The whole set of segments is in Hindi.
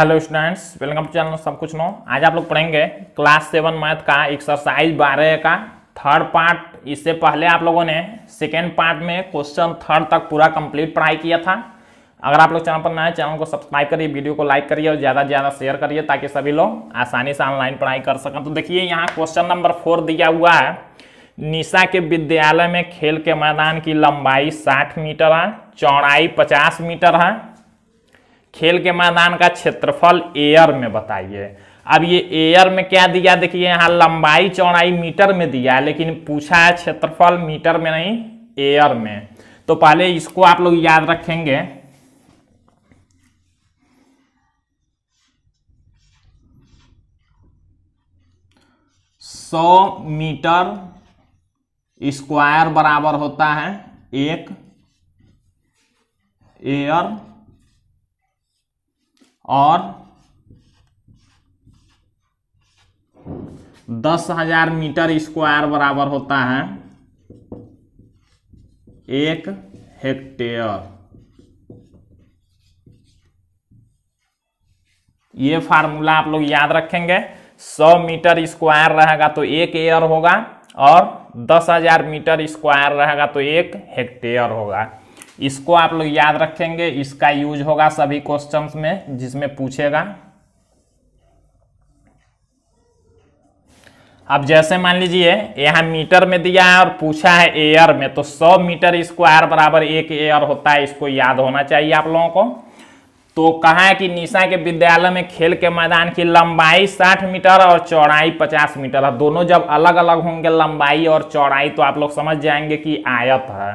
hello students welcome to channel सब कुछ नो आज आप लोग पढ़ेंगे क्लास सेवन मैथ का एक्सरसाइज बारह का थर्ड पार्ट इससे पहले आप लोगों ने सेकेंड पार्ट में क्वेश्चन थर्ड तक पूरा कंप्लीट पढ़ाई किया था अगर आप लोग चैनल पर नए हैं चैनल को सब्सक्राइब करिए वीडियो को लाइक करिए और ज़्यादा से ज़्यादा शेयर करिए ताकि सभी लोग आसानी से ऑनलाइन पढ़ाई कर सकें तो देखिए यहाँ क्वेश्चन नंबर फोर दिया हुआ है निशा के विद्यालय में खेल के मैदान की लंबाई साठ मीटर है चौड़ाई पचास मीटर है खेल के मैदान का क्षेत्रफल एयर में बताइए अब ये एयर में क्या दिया देखिए यहाँ लंबाई चौड़ाई मीटर में दिया है लेकिन पूछा है क्षेत्रफल मीटर में नहीं एयर में तो पहले इसको आप लोग याद रखेंगे सौ मीटर स्क्वायर बराबर होता है एक एयर और दस हजार मीटर स्क्वायर बराबर होता है एक हेक्टेयर ये फार्मूला आप लोग याद रखेंगे सौ मीटर स्क्वायर रहेगा तो एक एयर होगा और दस हजार मीटर स्क्वायर रहेगा तो एक हेक्टेयर होगा इसको आप लोग याद रखेंगे इसका यूज होगा सभी क्वेश्चंस में जिसमें पूछेगा अब जैसे मान लीजिए यहाँ मीटर में दिया है और पूछा है एयर में तो 100 मीटर स्क्वायर बराबर एक एयर होता है इसको याद होना चाहिए आप लोगों को तो कहा है कि निशा के विद्यालय में खेल के मैदान की लंबाई 60 मीटर और चौड़ाई 50 मीटर है दोनों जब अलग अलग होंगे लंबाई और चौड़ाई तो आप लोग समझ जाएंगे कि आयत है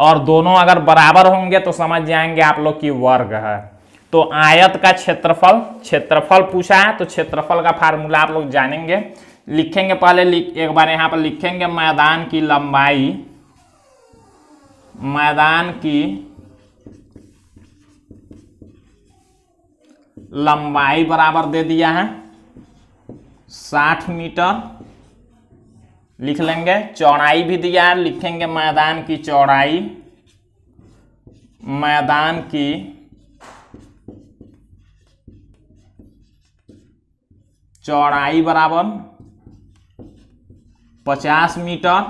और दोनों अगर बराबर होंगे तो समझ जाएंगे आप लोग की वर्ग है तो आयत का क्षेत्रफल क्षेत्रफल पूछा है तो क्षेत्रफल का फार्मूला आप लोग जानेंगे लिखेंगे पहले लिख एक बार यहां पर लिखेंगे मैदान की लंबाई मैदान की लंबाई बराबर दे दिया है साठ मीटर लिख लेंगे चौड़ाई भी दिया है लिखेंगे मैदान की चौड़ाई मैदान की चौड़ाई बराबर पचास मीटर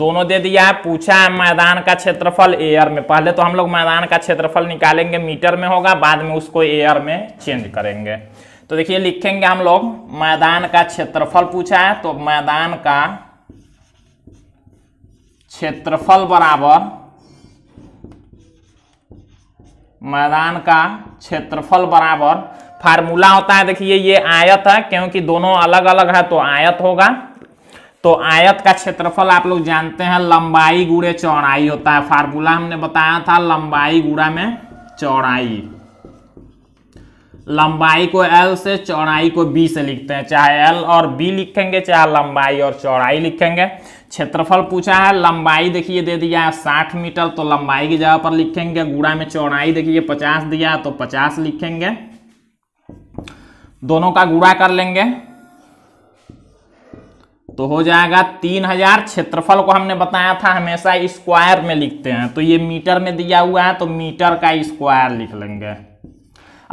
दोनों दे दिया है पूछा है मैदान का क्षेत्रफल एयर में पहले तो हम लोग मैदान का क्षेत्रफल निकालेंगे मीटर में होगा बाद में उसको एयर में चेंज करेंगे तो देखिए लिखेंगे हम लोग मैदान का क्षेत्रफल पूछा है तो मैदान का क्षेत्रफल बराबर मैदान का क्षेत्रफल बराबर फार्मूला होता है देखिए ये आयत है क्योंकि दोनों अलग अलग है तो आयत होगा तो आयत का क्षेत्रफल आप लोग जानते हैं लंबाई गुड़े चौड़ाई होता है फार्मूला हमने बताया था लंबाई गुड़ा में चौड़ाई लंबाई को एल से चौड़ाई को बी से लिखते हैं चाहे एल और बी लिखेंगे चाहे लंबाई और चौड़ाई लिखेंगे क्षेत्रफल पूछा है लंबाई देखिए दे दिया है साठ मीटर तो लंबाई की जगह पर लिखेंगे गुड़ा में चौड़ाई देखिए पचास दिया तो पचास लिखेंगे दोनों का गुड़ा कर लेंगे तो हो जाएगा तीन हजार क्षेत्रफल को हमने बताया था हमेशा स्क्वायर में लिखते हैं तो ये मीटर में दिया हुआ है तो मीटर का स्क्वायर लिख लेंगे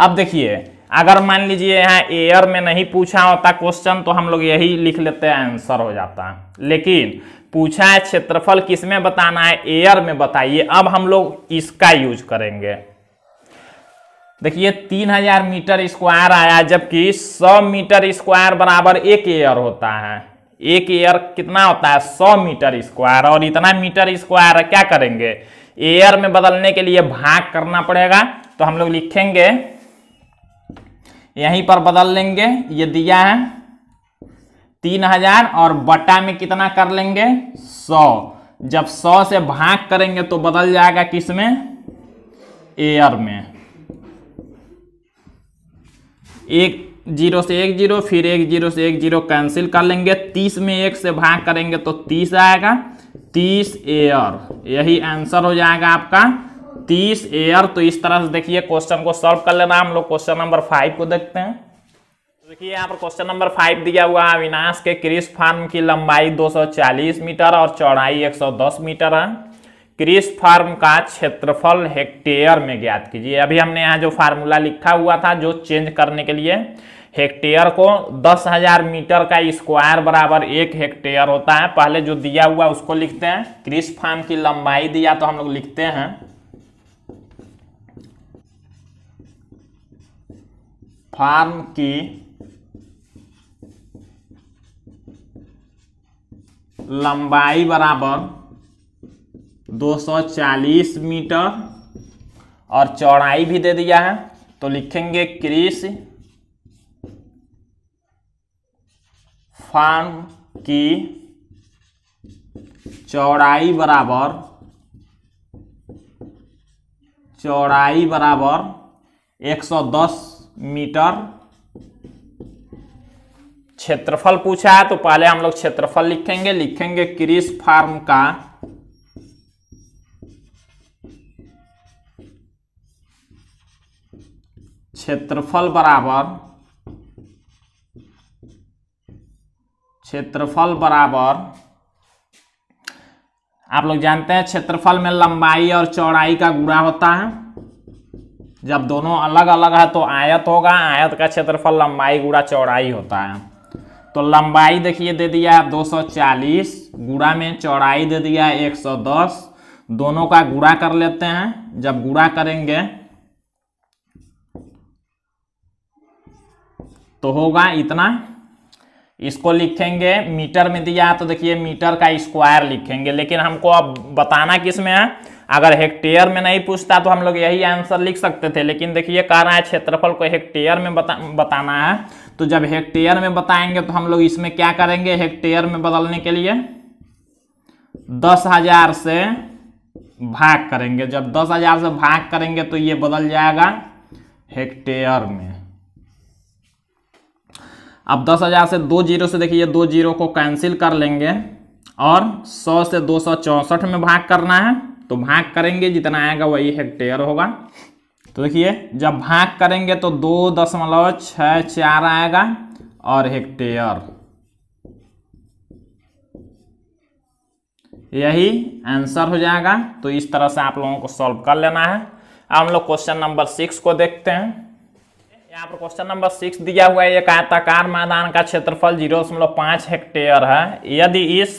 अब देखिए अगर मान लीजिए यहाँ एयर में नहीं पूछा होता क्वेश्चन तो हम लोग यही लिख लेते हैं आंसर हो जाता लेकिन पूछा है क्षेत्रफल किस में बताना है एयर में बताइए अब हम लोग इसका यूज करेंगे देखिए तीन हजार मीटर स्क्वायर आया जबकि सौ मीटर स्क्वायर बराबर एक एयर होता है एक एयर कितना होता है सौ मीटर स्क्वायर और इतना मीटर स्क्वायर क्या करेंगे एयर में बदलने के लिए भाग करना पड़ेगा तो हम लोग लिखेंगे यहीं पर बदल लेंगे ये दिया है तीन हजार और बटा में कितना कर लेंगे सौ जब सौ से भाग करेंगे तो बदल जाएगा किस में एयर में एक जीरो से एक जीरो फिर एक जीरो से एक जीरो कैंसिल कर लेंगे तीस में एक से भाग करेंगे तो तीस आएगा तीस एयर यही आंसर हो जाएगा आपका तीस एयर तो इस तरह से देखिए क्वेश्चन को सॉल्व कर लेना हम लोग क्वेश्चन नंबर फाइव को देखते हैं देखिए यहाँ पर क्वेश्चन नंबर फाइव दिया हुआ है अविनाश के क्रिस फार्म की लंबाई 240 मीटर और चौड़ाई 110 मीटर है क्रिस फार्म का क्षेत्रफल हेक्टेयर में ज्ञात कीजिए अभी हमने यहाँ जो फार्मूला लिखा हुआ था जो चेंज करने के लिए हेक्टेयर को दस हजार मीटर का स्क्वायर बराबर एक हेक्टेयर होता है पहले जो दिया हुआ उसको लिखते हैं क्रिस फार्म की लंबाई दिया तो हम लोग लिखते हैं फार्म की लंबाई बराबर 240 मीटर और चौड़ाई भी दे दिया है तो लिखेंगे क्रिस फार्म की चौड़ाई बराबर चौड़ाई बराबर 110 मीटर क्षेत्रफल पूछा है तो पहले हम लोग क्षेत्रफल लिखेंगे लिखेंगे क्रिस फार्म का क्षेत्रफल बराबर क्षेत्रफल बराबर आप लोग जानते हैं क्षेत्रफल में लंबाई और चौड़ाई का गुणा होता है जब दोनों अलग अलग है तो आयत होगा आयत का क्षेत्रफल लंबाई गुड़ा चौड़ाई होता है तो लंबाई देखिए दे दिया है 240 गुड़ा में चौड़ाई दे दिया है 110 दोनों का गुड़ा कर लेते हैं जब गुड़ा करेंगे तो होगा इतना इसको लिखेंगे मीटर में दिया है तो देखिए मीटर का स्क्वायर लिखेंगे लेकिन हमको अब बताना किस में है अगर हेक्टेयर में नहीं पूछता तो हम लोग यही आंसर लिख सकते थे लेकिन देखिए कह रहा है क्षेत्रफल को हेक्टेयर में बता, बताना है तो जब हेक्टेयर में बताएंगे तो हम लोग इसमें क्या करेंगे हेक्टेयर में बदलने के लिए दस हजार से भाग करेंगे जब दस हजार से भाग करेंगे तो ये बदल जाएगा हेक्टेयर में अब दस हजार से दो जीरो से देखिए दो जीरो को कैंसिल कर लेंगे और सौ से दो सौ चौसठ में भाग करना है तो भाग करेंगे जितना आएगा वही हेक्टेयर होगा तो देखिए जब भाग करेंगे तो दो दशमलव छ चार आएगा और हेक्टेयर यही आंसर हो जाएगा तो इस तरह से आप लोगों को सॉल्व कर लेना है अब हम लोग क्वेश्चन नंबर सिक्स को देखते हैं यहाँ पर क्वेश्चन नंबर सिक्स दिया हुआ है एक आयताकार मैदान का क्षेत्रफल जीरो दशमलव पाँच हेक्टेयर है यदि इस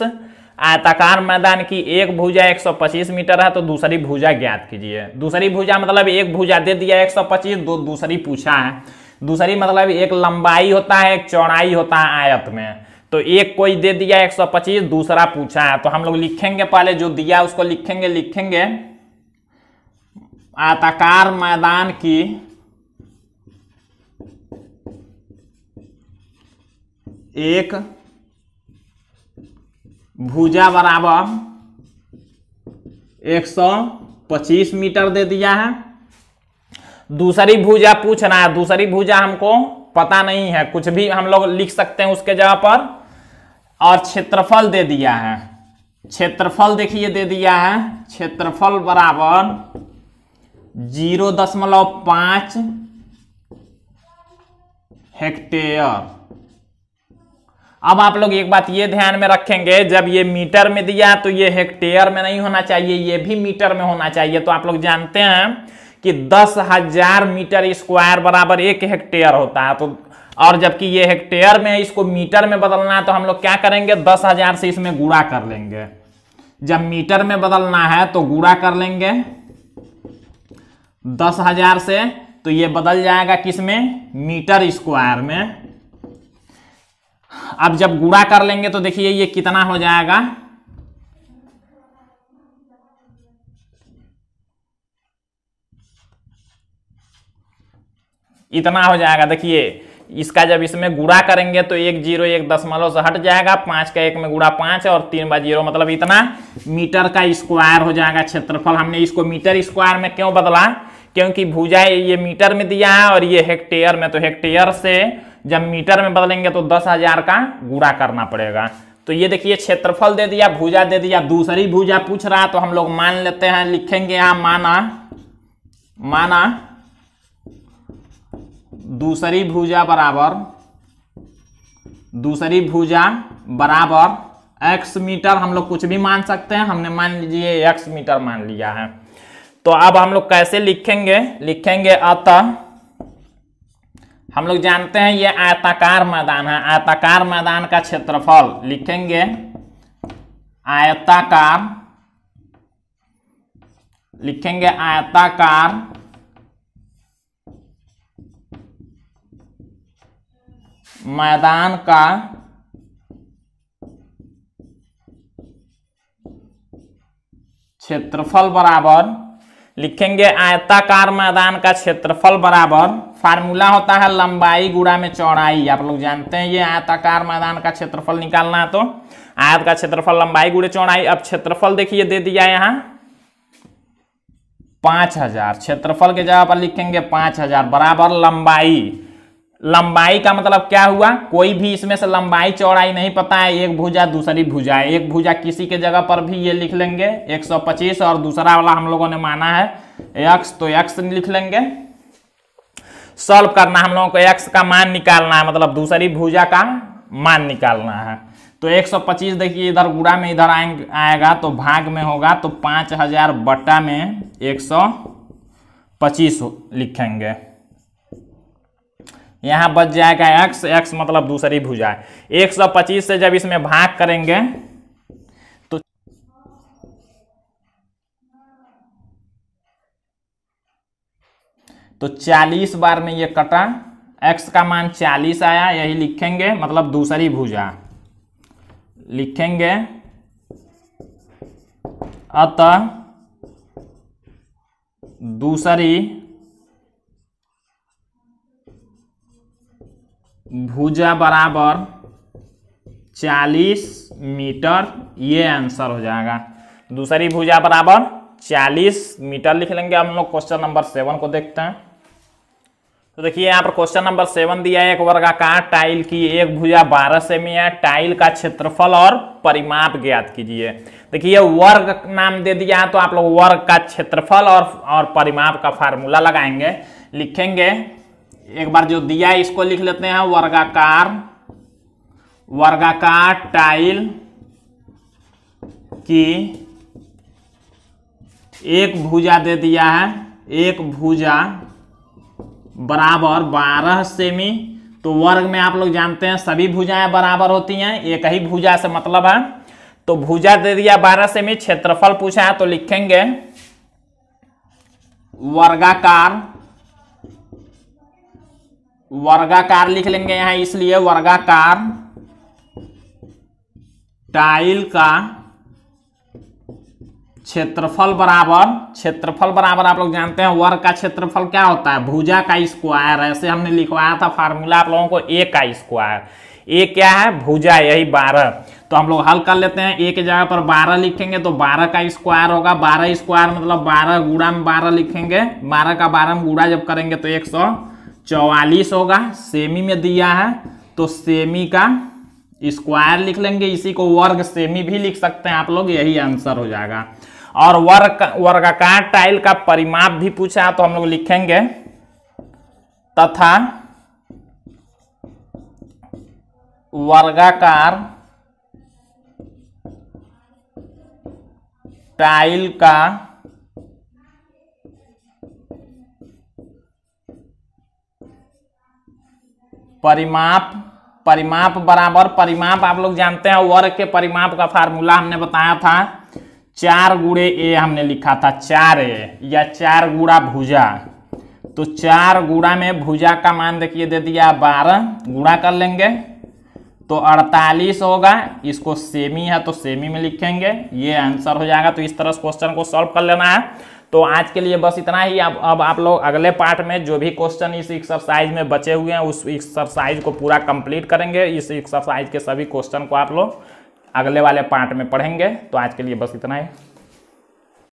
आयताकार मैदान की एक भुजा 125 मीटर है तो दूसरी भुजा ज्ञात कीजिए दूसरी भुजा मतलब एक भुजा दे दिया 125 दो दूसरी पूछा है दूसरी मतलब एक लंबाई होता है एक चौड़ाई होता है आयत में तो एक कोई दे दिया 125 दूसरा पूछा है तो हम लोग लिखेंगे पहले जो दिया उसको लिखेंगे लिखेंगे आयताकार मैदान की एक भुजा बराबर एक सौ पच्चीस मीटर दे दिया है दूसरी भुजा रहा है दूसरी भुजा हमको पता नहीं है कुछ भी हम लोग लिख सकते हैं उसके जगह पर और क्षेत्रफल दे दिया है क्षेत्रफल देखिए दे दिया है क्षेत्रफल बराबर जीरो दशमलव पांच हेक्टेयर अब आप लोग एक बात ये ध्यान में रखेंगे जब ये मीटर में दिया तो ये हेक्टेयर में नहीं होना चाहिए ये भी मीटर में होना चाहिए तो आप लोग जानते हैं कि दस हजार मीटर स्क्वायर बराबर एक हेक्टेयर होता है तो और जबकि ये हेक्टेयर में इसको मीटर में बदलना है तो हम लोग क्या करेंगे दस हजार से इसमें गुड़ा कर लेंगे जब मीटर में बदलना है तो गुड़ा कर लेंगे दस हजार से तो ये बदल जाएगा किस में मीटर स्क्वायर में अब जब गुड़ा कर लेंगे तो देखिए ये कितना हो जाएगा इतना हो जाएगा देखिए इसका जब इसमें गुड़ा करेंगे तो एक जीरो एक दशमलव से हट जाएगा पांच का एक में गुड़ा पांच और तीन बार जीरो मतलब इतना मीटर का स्क्वायर हो जाएगा क्षेत्रफल हमने इसको मीटर स्क्वायर में क्यों बदला क्योंकि भूजा ये मीटर में दिया है और ये हेक्टेयर में तो हेक्टेयर से जब मीटर में बदलेंगे तो दस हजार का गुड़ा करना पड़ेगा तो ये देखिए क्षेत्रफल दे दिया भुजा दे दिया दूसरी भुजा पूछ रहा तो हम लोग मान लेते हैं लिखेंगे यहां माना माना दूसरी भुजा बराबर दूसरी भुजा बराबर एक्स मीटर हम लोग कुछ भी मान सकते हैं हमने मान लीजिए एक्स मीटर मान लिया है तो अब हम लोग कैसे लिखेंगे लिखेंगे अतः हम लोग जानते हैं ये आयताकार मैदान है आयताकार मैदान का क्षेत्रफल लिखेंगे आयताकार लिखेंगे आयताकार मैदान का क्षेत्रफल बराबर लिखेंगे आयताकार मैदान का क्षेत्रफल बराबर फार्मूला होता है लंबाई गुड़ा में चौड़ाई आप लोग जानते हैं ये आयताकार मैदान का क्षेत्रफल निकालना है तो आयत का क्षेत्रफल लंबाई गुड़े चौड़ाई अब क्षेत्रफल देखिए दे दिया यहाँ पांच हजार क्षेत्रफल के जगह पर लिखेंगे पांच हजार बराबर लंबाई लंबाई का मतलब क्या हुआ कोई भी इसमें से लंबाई चौड़ाई नहीं पता है एक भुजा दूसरी भुजा एक भुजा किसी के जगह पर भी ये लिख लेंगे 125 और दूसरा वाला हम लोगों ने माना है एक्स तो एक्स लिख लेंगे सॉल्व करना हम लोगों को एक्स का मान निकालना है मतलब दूसरी भुजा का मान निकालना है तो 125 देखिए इधर गुड़ा में इधर आएगा तो भाग में होगा तो 5000 बट्टा में एक लिखेंगे यहाँ बच जाएगा x x मतलब दूसरी भुजा है एक सौ पच्चीस से जब इसमें भाग करेंगे तो तो चालीस बार में ये कटा x का मान चालीस आया यही लिखेंगे मतलब दूसरी भुजा लिखेंगे अतः दूसरी भुजा बराबर चालीस मीटर ये आंसर हो जाएगा दूसरी भुजा बराबर चालीस मीटर लिख लेंगे हम लोग क्वेश्चन नंबर सेवन को देखते हैं तो देखिए यहाँ पर क्वेश्चन नंबर सेवन दिया है एक का टाइल की एक भुजा बारह सेमी है टाइल का क्षेत्रफल और परिमाप ज्ञात कीजिए देखिए वर्ग नाम दे दिया है तो आप लोग वर्ग का क्षेत्रफल और और परिमाप का फार्मूला लगाएंगे लिखेंगे एक बार जो दिया है इसको लिख लेते हैं वर्गाकार वर्गाकार टाइल की एक भुजा दे दिया है एक भुजा बराबर बारह सेमी तो वर्ग में आप लोग जानते हैं सभी भुजाएं बराबर होती हैं एक ही भुजा से मतलब है तो भुजा दे दिया बारह सेमी क्षेत्रफल पूछा है तो लिखेंगे वर्गाकार वर्गाकार लिख लेंगे यहां इसलिए वर्गाकार टाइल का क्षेत्रफल बराबर क्षेत्रफल बराबर आप लोग जानते हैं वर्ग का क्षेत्रफल क्या होता है भुजा का स्क्वायर ऐसे हमने लिखवाया था फार्मूला आप लोगों को ए का स्क्वायर ए क्या है भुजा यही बारह तो हम लोग हल कर लेते हैं ए के जगह पर बारह लिखेंगे तो बारह का स्क्वायर होगा बारह स्क्वायर मतलब बारह गुड़ा में बारह लिखेंगे बारह का बारह में गुड़ा जब करेंगे तो एक सौ चौवालीस होगा सेमी में दिया है तो सेमी का स्क्वायर लिख लेंगे इसी को वर्ग सेमी भी लिख सकते हैं आप लोग यही आंसर हो जाएगा और वर्ग वर्गाकार टाइल का परिमाप भी पूछा तो हम लोग लिखेंगे तथा वर्गाकार टाइल का परिमाप परिमाप बराबर परिमाप आप लोग जानते हैं वर्ग के परिमाप का फार्मूला हमने बताया था चार गुड़े ए हमने लिखा था चार ए या चार गुड़ा भुजा तो चार गुड़ा में भुजा का मान देखिए दे दिया बारह गुड़ा कर लेंगे तो अड़तालीस होगा इसको सेमी है तो सेमी में लिखेंगे ये आंसर हो जाएगा तो इस तरह से क्वेश्चन को सॉल्व कर लेना है तो आज के लिए बस इतना ही अब अब आप लोग अगले पार्ट में जो भी क्वेश्चन इस एक्सरसाइज में बचे हुए हैं उस एक्सरसाइज को पूरा कंप्लीट करेंगे इस एक्सरसाइज के सभी क्वेश्चन को आप लोग अगले वाले पार्ट में पढ़ेंगे तो आज के लिए बस इतना ही